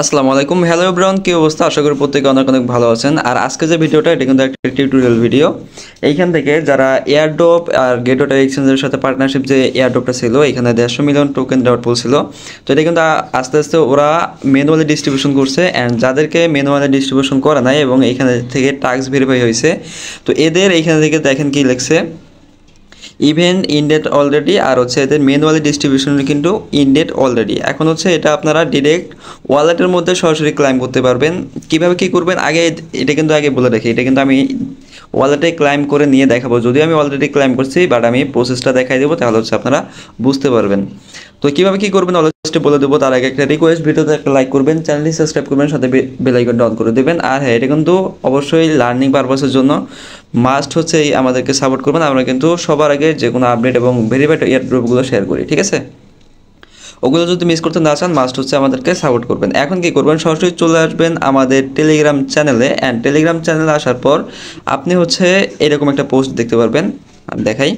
আসসালামু আলাইকুম hello brown কি অবস্থা আশা করি প্রত্যেকে অনেক অনেক ভালো আছেন আর আজকে যে ভিডিওটা এটা কিন্তু একটা টিউটোরিয়াল ভিডিও এইখান থেকে যারা এয়ারড্রপ আর গেটোটা এক্সচেঞ্জের সাথে পার্টনারশিপ যে এয়ারড্রপটা ছিল এখানে দেড়শো মিলিয়ন টোকেন ডাউট ছিল তো এটা কিন্তু আস্তে আস্তে ওরা ম্যানুয়ালি ডিস্ট্রিবিউশন করছে অ্যান্ড যাদেরকে ম্যানুয়ালি ডিস্ট্রিবিউশন করা নাই এবং এখানে থেকে টাস্ক ভেরিফাই হয়েছে তো এদের এইখান থেকে দেখেন কি লেখছে ইভেন ইনডেট অলরেডি আর হচ্ছে এদের মেন ওয়ালেট ডিস্ট্রিবিউশন কিন্তু ইনডেট অলরেডি এখন হচ্ছে এটা আপনারা ডিরেক্ট ওয়ালেটের মধ্যে সরাসরি ক্লাইম করতে পারবেন কিভাবে কি করবেন আগে এটা কিন্তু আগে বলে রাখি এটা কিন্তু আমি ওয়ালেটে ক্লাইম করে নিয়ে দেখাবো যদি আমি অলরেডি ক্লাইম করছি বাট আমি প্রসেসটা দেখাই দেবো তাহলে হচ্ছে আপনারা বুঝতে পারবেন তো কীভাবে কী করবেন রিকোয়েস্টে বলে দেবো তার আগে একটা রিকোয়েস্ট ভিডিওতে একটা লাইক করবেন চ্যানেলটি সাবস্ক্রাইব করবেন সাথে বেলাইকনটা অন করে দেবেন আর হ্যাঁ এটা কিন্তু অবশ্যই লার্নিং পারপাসের জন্য মাস্ট হচ্ছে এই আমাদেরকে সাপোর্ট করবেন আমরা কিন্তু সবার আগে যে কোনো আপডেট এবং ভেরিফাইড ইয়ারড্রপগুলো শেয়ার করি ঠিক আছে ওগুলো যদি মিস করতে না চান মাস্ট হচ্ছে আমাদেরকে সাপোর্ট করবেন এখন কি করবেন সরাসরি চলে আসবেন আমাদের টেলিগ্রাম চ্যানেলে অ্যান্ড টেলিগ্রাম চ্যানেলে আসার পর আপনি হচ্ছে এরকম একটা পোস্ট দেখতে পারবেন দেখাই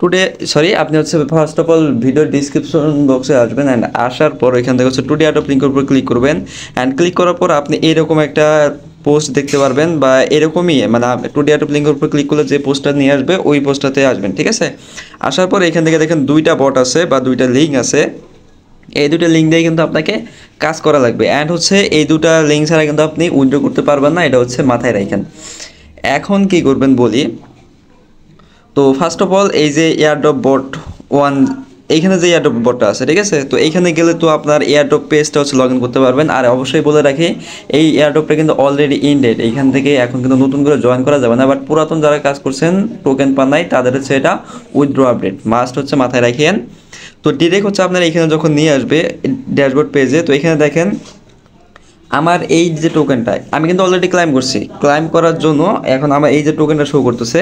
টুডে সরি আপনি হচ্ছে first of all video description বক্সে আসবেন অ্যান্ড আসার পর এখান থেকে হচ্ছে টুডে আটপ লিঙ্কের উপর ক্লিক করবেন অ্যান্ড ক্লিক করার পর আপনি এরকম একটা পোস্ট দেখতে পারবেন বা এরকমই মানে টুডে আটপ লিঙ্কের উপর ক্লিক করলে যে পোস্টটা নিয়ে আসবে ওই পোস্টটাতে আসবেন ঠিক আছে আসার পর এখান থেকে দেখেন দুইটা বট আছে বা দুইটা লিঙ্ক আছে এই দুটো লিঙ্ক দিয়ে কিন্তু আপনাকে কাজ করা লাগবে অ্যান্ড হচ্ছে এই দুটা লিঙ্ক ছাড়া কিন্তু আপনি উইন্ড্রো করতে পারবেন না এটা হচ্ছে মাথায় রাখেন এখন কি করবেন বলি তো ফার্স্ট অফ অল এই যে এয়ারড্রপ বোর্ড ওয়ান এইখানে যে এয়ারড্রপ বোর্ডটা আছে ঠিক আছে তো এইখানে গেলে তো আপনার এয়ারড্রপ পেজটা হচ্ছে লগ করতে পারবেন আর অবশ্যই বলে রাখি এই এয়ারড্রপটা কিন্তু অলরেডি ইনডেড এইখান থেকে এখন কিন্তু নতুন করে জয়েন করা যাবে না বাট পুরাতন যারা কাজ করছেন টোকেন পান নাই তাদের হচ্ছে এটা উইথড্র আপডেট মাস্ট হচ্ছে মাথায় রাখেন তো ডিরেক্ট হচ্ছে আপনার এখানে যখন নিয়ে আসবে ড্যাশবোর্ড পেজে তো এখানে দেখেন আমার এই যে টোকেনটা আমি কিন্তু অলরেডি ক্লাইম করছি ক্লাইম করার জন্য এখন আমার এই যে টোকেনটা শো করতেছে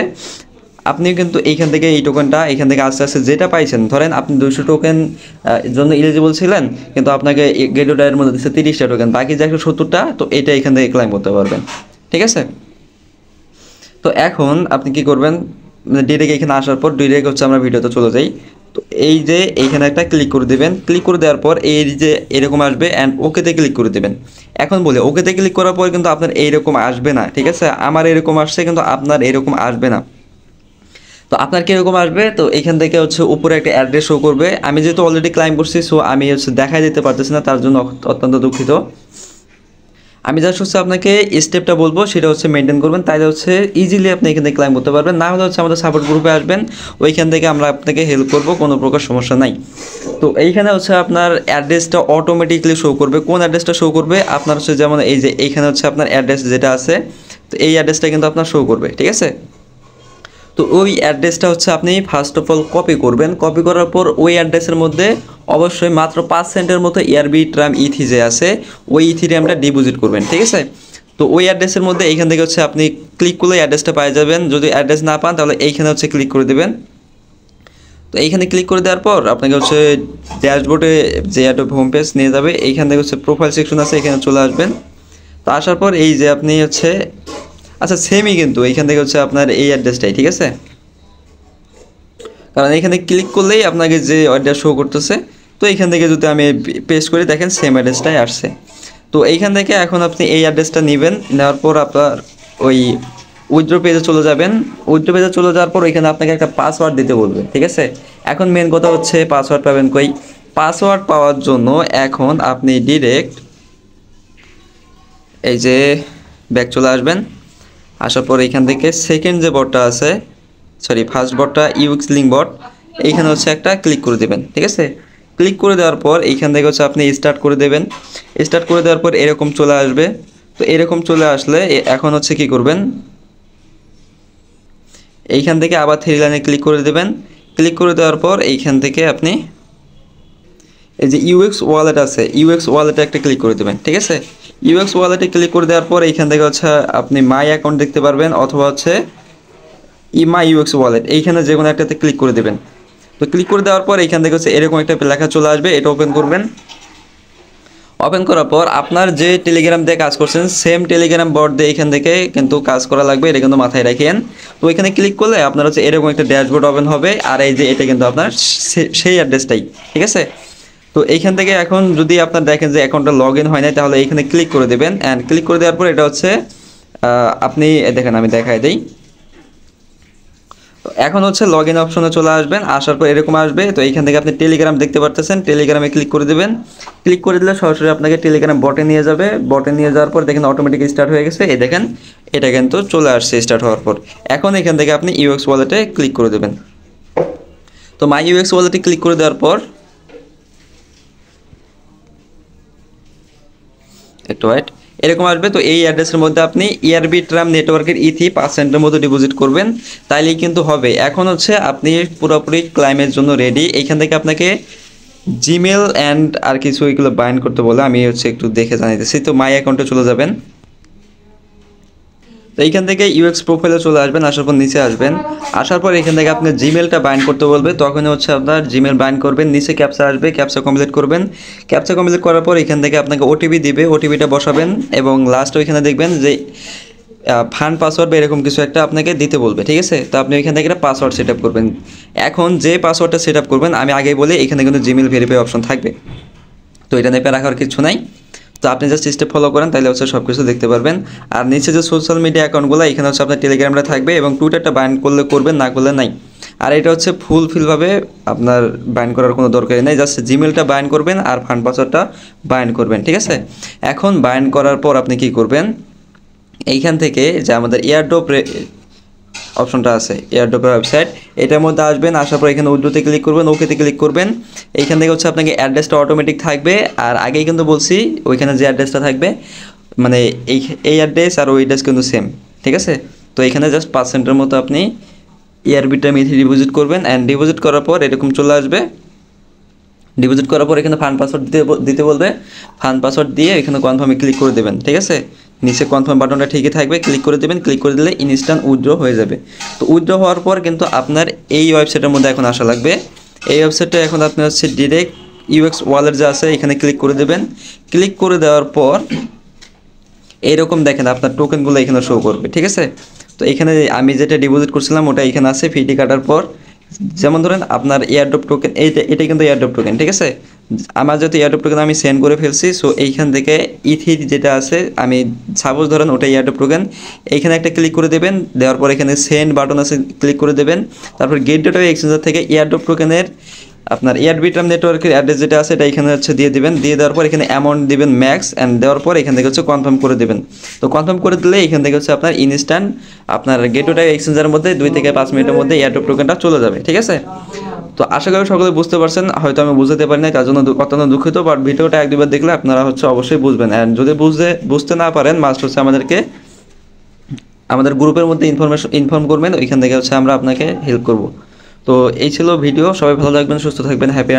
আপনি কিন্তু এইখান থেকে এই টোকেনটা এখান থেকে আস্তে আস্তে যেটা পাইছেন ধরেন আপনি দুশো টোকেন জন্য এলিজিবল ছিলেন কিন্তু আপনাকে ডায়ের মধ্যে দিচ্ছে তিরিশটা টোকেন বাকি যে একশো সত্তরটা তো এটা এখান থেকে ক্লাইম করতে পারবেন ঠিক আছে তো এখন আপনি কি করবেন ডিরেক্ট মানে এখানে আসার পর ডিরেক্ট হচ্ছে আমরা ভিডিওতে চলে যাই তো এই যে এইখানে একটা ক্লিক করে দেবেন ক্লিক করে দেওয়ার পর এই যে এরকম আসবে অ্যান্ড ওকেতে ক্লিক করে দেবেন এখন বলে ওকেতে ক্লিক করার পর কিন্তু আপনার এইরকম আসবে না ঠিক আছে আমার এরকম আসছে কিন্তু আপনার এরকম আসবে না তো আপনার কীরকম আসবে তো এখান থেকে হচ্ছে উপরে একটা অ্যাড্রেস শো করবে আমি যেহেতু অলরেডি ক্লাইম করছি সো আমি হচ্ছে দেখাই দিতে পারতেছি না তার জন্য অত্যন্ত দুঃখিত আমি যা হচ্ছে আপনাকে স্টেপটা বলবো সেটা হচ্ছে মেনটেন করবেন তাইলে হচ্ছে ইজিলি আপনি এখান থেকে ক্লাইম করতে পারবেন না হলে হচ্ছে আমাদের সাপোর্ট গ্রুপে আসবেন ওইখান থেকে আমরা আপনাকে হেল্প করব কোনো প্রকার সমস্যা নাই তো এইখানে হচ্ছে আপনার অ্যাড্রেসটা অটোমেটিকলি শো করবে কোন অ্যাড্রেসটা শো করবে আপনার হচ্ছে যেমন এই যে এইখানে হচ্ছে আপনার অ্যাড্রেস যেটা আছে তো এই অ্যাড্রেসটা কিন্তু আপনার শো করবে ঠিক আছে তো ওই অ্যাড্রেসটা হচ্ছে আপনি ফার্স্ট অফ অল কপি করবেন কপি করার পর ওই অ্যাড্রেসের মধ্যে অবশ্যই মাত্র পাঁচ সেন্টের মতো ইয়ারবি ট্রাম ইথি যে আছে ওই ইথি ট্রামটা ডিপোজিট করবেন ঠিক আছে তো ওই অ্যাড্রেসের মধ্যে এইখান থেকে হচ্ছে আপনি ক্লিক করলে অ্যাড্রেসটা পাই যাবেন যদি অ্যাড্রেস না পান তাহলে এইখানে হচ্ছে ক্লিক করে দেবেন তো এইখানে ক্লিক করে দেওয়ার পর আপনাকে হচ্ছে ড্যাশবোর্ডে যে অ্যাড হোম পেজ নিয়ে যাবে এইখান থেকে হচ্ছে প্রোফাইল সেকশন আছে এখানে চলে আসবেন তো আসার পর এই যে আপনি হচ্ছে আচ্ছা সেমই কিন্তু এইখান থেকে হচ্ছে আপনার এই অ্যাড্রেসটাই ঠিক আছে কারণ এখানে ক্লিক করলেই আপনাকে যে অ্যাড্রেস শো করতেছে তো এইখান থেকে যদি আমি পেস্ট করি দেখেন সেম অ্যাড্রেসটাই আসছে তো এইখান থেকে এখন আপনি এই অ্যাড্রেসটা নেবেন নেওয়ার পর আপনার ওই উইথড্রো পেজে চলে যাবেন উইথড্রো পেজে চলে যাওয়ার পর এখানে আপনাকে একটা পাসওয়ার্ড দিতে বলবে ঠিক আছে এখন মেন কথা হচ্ছে পাসওয়ার্ড পাবেন কই পাসওয়ার্ড পাওয়ার জন্য এখন আপনি ডিরেক্ট এই যে ব্যাগ চলে আসবেন আসার পর এখান থেকে সেকেন্ড যে বটটা আছে সরি ফার্স্ট বটটা ইউএক্স লিঙ্ক বট এইখানে হচ্ছে একটা ক্লিক করে দেবেন ঠিক আছে ক্লিক করে দেওয়ার পর এইখান থেকে হচ্ছে আপনি স্টার্ট করে দেবেন স্টার্ট করে দেওয়ার পর এরকম চলে আসবে তো এরকম চলে আসলে এখন হচ্ছে কি করবেন এইখান থেকে আবার থ্রি লাইনে ক্লিক করে দেবেন ক্লিক করে দেওয়ার পর এইখান থেকে আপনি এই যে ইউএক্স ওয়ালেট আছে ইউএক্স ওয়ালেটে একটা ক্লিক করে দেবেন ঠিক আছে ইউএক্স ওয়ালেটে ক্লিক করে দেওয়ার পর এইখান থেকে হচ্ছে আপনি মাই অ্যাকাউন্ট দেখতে পারবেন অথবা হচ্ছে ই মাই ইউএক্স ওয়ালেট এইখানে যে কোনো একটাতে ক্লিক করে দেবেন তো ক্লিক করে দেওয়ার পর এইখান থেকে হচ্ছে এরকম একটা লেখা চলে আসবে এটা ওপেন করবেন ওপেন করার পর আপনার যে টেলিগ্রাম দিয়ে কাজ করছেন সেম টেলিগ্রাম বোর্ড দিয়ে এখান থেকে কিন্তু কাজ করা লাগবে এটা কিন্তু মাথায় রাখেন তো এখানে ক্লিক করলে আপনার হচ্ছে এরকম একটা ড্যাশবোর্ড ওপেন হবে আর এই যে এটা কিন্তু আপনার সেই অ্যাড্রেসটাই ঠিক আছে তো এইখান থেকে এখন যদি আপনার দেখেন যে অ্যাকাউন্টটা লগ ইন হয় নাই তাহলে এইখানে ক্লিক করে দেবেন অ্যান্ড ক্লিক করে দেওয়ার পর এটা হচ্ছে আপনি দেখেন আমি দেখাই দিই এখন হচ্ছে লগ ইন অপশনে চলে আসবেন আসার পর এরকম আসবে তো এইখান থেকে আপনি টেলিগ্রাম দেখতে পারতেছেন টেলিগ্রামে ক্লিক করে দেবেন ক্লিক করে দিলে সরাসরি আপনাকে টেলিগ্রাম বটে নিয়ে যাবে বটে নিয়ে যাওয়ার পর দেখেন অটোমেটিক স্টার্ট হয়ে গেছে এই দেখেন এটা কিন্তু চলে আসছে স্টার্ট হওয়ার পর এখন এখান থেকে আপনি ইউএক্স ওয়ালেটে ক্লিক করে দেবেন তো মাই ইউএক্স ওয়ালেটে ক্লিক করে দেওয়ার পর টয়েট এরকম আসবে তো এই অ্যাড্রেসের মধ্যে আপনি ইয়ারবি ট্রাম নেটওয়ার্কের ইথি পার্সেন্টের মতো ডিপোজিট করবেন তাইলেই কিন্তু হবে এখন হচ্ছে আপনি পুরোপুরি ক্লাইমের জন্য রেডি এখান থেকে আপনাকে জিমেল অ্যান্ড আর কিছু এগুলো বাইন্ড করতে বলে আমি হচ্ছে একটু দেখে জানাইতেছি তো মাই অ্যাকাউন্টে চলে যাবেন তো এইখান থেকে ইউএক্স প্রোফাইলে চলে আসবেন আসার পর নিচে আসবেন আসার পর এখান থেকে আপনার জিমেলটা বাইন করতে বলবে তখন হচ্ছে আপনার জিমেল বাইন করবেন নিচে ক্যাপসা আসবে ক্যাপসা কমপ্লিট করবেন ক্যাপসা কমপ্লিট করার পর এখান থেকে আপনাকে ওটিপি দিবে ওটিপিটা বসাবেন এবং লাস্ট ওইখানে দেখবেন যে ফান্ড পাসওয়ার্ড বা এরকম কিছু একটা আপনাকে দিতে বলবে ঠিক আছে তো আপনি ওইখান থেকে একটা পাসওয়ার্ড সেট আপ করবেন এখন যে পাসওয়ার্ডটা সেট আপ করবেন আমি আগেই বলে এখানে কিন্তু জিমেল ভেরিফাই অপশন থাকবে তো এটা নেপে রাখার কিছু নাই তো আপনি জাস্ট স্টেপ ফলো করেন তাহলে হচ্ছে সব কিছু দেখতে পারবেন আর নিচে যে সোশ্যাল মিডিয়া অ্যাকাউন্টগুলো এখানে হচ্ছে আপনার টেলিগ্রামটা থাকবে এবং টুইটারটা বাইন করলে করবেন না করলে নাই আর এটা হচ্ছে ফুলফিলভাবে আপনার বাইন করার কোনো দরকারই নেই জাস্ট জিমেলটা বাইন করবেন আর ফান্ড পাসওয়ার্ডটা বাইন করবেন ঠিক আছে এখন বাইন করার পর আপনি কি করবেন এইখান থেকে যে আমাদের এয়ারড্রপ অপশনটা আছে এয়ারড্রপের ওয়েবসাইট এটার মধ্যে আসবেন আসার পর এখানে উর্দুতে ক্লিক করবেন ওকেতে ক্লিক করবেন এইখান থেকে হচ্ছে আপনাকে অ্যাড্রেসটা অটোমেটিক থাকবে আর আগেই কিন্তু বলছি ওইখানে যে অ্যাড্রেসটা থাকবে মানে এই এই অ্যাড্রেস আর ওই অ্যাড্রেস কিন্তু সেম ঠিক আছে তো এখানে জাস্ট পার্সেন্টের মতো আপনি ইয়ারবিটা মেথি ডিপোজিট করবেন অ্যান্ড ডিপোজিট করার পর এরকম চলে আসবে ডিপোজিট করার পর এখানে ফান্ড পাসওয়ার্ড দিতে দিতে বলবে ফান্ড পাসওয়ার্ড দিয়ে এখানে কনফার্মে ক্লিক করে দেবেন ঠিক আছে নিচে কনফার্ম বাটনটা ঠিকই থাকবে ক্লিক করে দেবেন ক্লিক করে দিলে ইনস্ট্যান্ট উইথড্র হয়ে যাবে তো উইথড্র হওয়ার পর কিন্তু আপনার এই ওয়েবসাইটের মধ্যে এখন আসা লাগবে এই ওয়েবসাইটটা এখন আপনি হচ্ছে ডিরেক্ট ইউএক্স ওয়ালেট যা আছে এখানে ক্লিক করে দেবেন ক্লিক করে দেওয়ার পর এরকম দেখেন আপনার টোকেনগুলো এখানে শো করবে ঠিক আছে তো এখানে আমি যেটা ডিপোজিট করছিলাম ওটা এখানে আছে ফিটি কাটার পর যেমন ধরেন আপনার এয়ারড্রপ টোকেন এইটা এটা কিন্তু এয়ারড্রপ টোকেন ঠিক আছে আমার যাতে এয়ারড্রপ আমি সেন্ড করে ফেলছি সো এইখান থেকে ইথির যেটা আছে আমি সাপোজ ধরেন ওটা এয়ারড্রপ এইখানে একটা ক্লিক করে দেবেন দেওয়ার পর এখানে সেন্ড বাটন আছে ক্লিক করে দেবেন তারপর গেট ডেটা এক্সচেঞ্জার থেকে এয়ারড্রপ আপনার এয়ারবিটাম নেটওয়ার্কের অ্যাড্রেস যেটা আছে এটা এখানে হচ্ছে দিয়ে দিবেন দিয়ে দেওয়ার পর এখানে অ্যামাউন্ট দিবেন ম্যাক্স অ্যান্ড দেওয়ার পর এখান থেকে হচ্ছে কনফার্ম করে দেবেন তো কনফার্ম করে দিলে এখান থেকে হচ্ছে আপনার ইনস্ট্যান্ট আপনার ওটা এক্সচেঞ্জের মধ্যে দুই থেকে পাঁচ মিনিটের মধ্যে এয়ারটপ টোকেনটা চলে যাবে ঠিক আছে তো আশা করি সকলে বুঝতে পারছেন হয়তো আমি বুঝতে পারি না তার জন্য অত্যন্ত দুঃখিত বাট ভিডিওটা এক দুবার দেখলে আপনারা হচ্ছে অবশ্যই বুঝবেন অ্যান্ড যদি বুঝতে বুঝতে না পারেন মাস্ট হচ্ছে আমাদেরকে আমাদের গ্রুপের মধ্যে ইনফরমেশন ইনফর্ম করবেন ওইখান থেকে হচ্ছে আমরা আপনাকে হেল্প করবো তো এই ছিল ভিডিও সবাই ভালো থাকবেন সুস্থ থাকবেন হ্যাপি